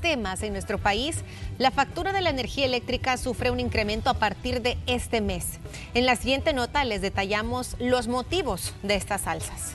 temas en nuestro país, la factura de la energía eléctrica sufre un incremento a partir de este mes. En la siguiente nota les detallamos los motivos de estas alzas.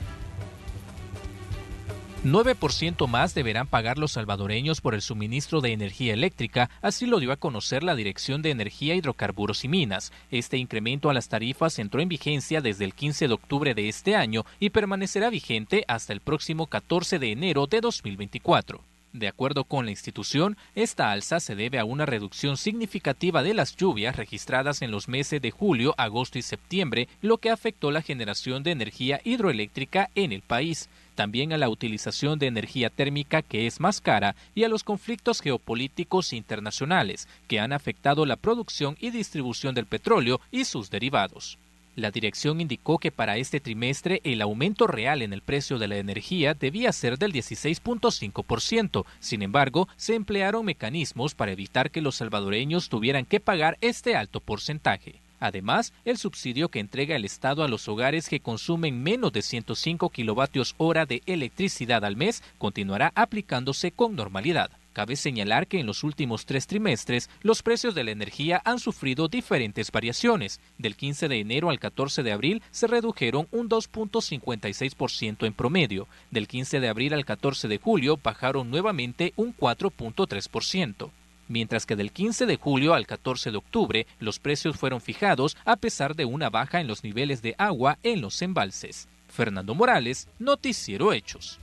9% más deberán pagar los salvadoreños por el suministro de energía eléctrica, así lo dio a conocer la Dirección de Energía, Hidrocarburos y Minas. Este incremento a las tarifas entró en vigencia desde el 15 de octubre de este año y permanecerá vigente hasta el próximo 14 de enero de 2024. De acuerdo con la institución, esta alza se debe a una reducción significativa de las lluvias registradas en los meses de julio, agosto y septiembre, lo que afectó la generación de energía hidroeléctrica en el país, también a la utilización de energía térmica que es más cara y a los conflictos geopolíticos internacionales que han afectado la producción y distribución del petróleo y sus derivados. La dirección indicó que para este trimestre el aumento real en el precio de la energía debía ser del 16.5%. Sin embargo, se emplearon mecanismos para evitar que los salvadoreños tuvieran que pagar este alto porcentaje. Además, el subsidio que entrega el Estado a los hogares que consumen menos de 105 kilovatios hora de electricidad al mes continuará aplicándose con normalidad. Cabe señalar que en los últimos tres trimestres los precios de la energía han sufrido diferentes variaciones. Del 15 de enero al 14 de abril se redujeron un 2.56% en promedio. Del 15 de abril al 14 de julio bajaron nuevamente un 4.3% mientras que del 15 de julio al 14 de octubre los precios fueron fijados a pesar de una baja en los niveles de agua en los embalses. Fernando Morales, Noticiero Hechos.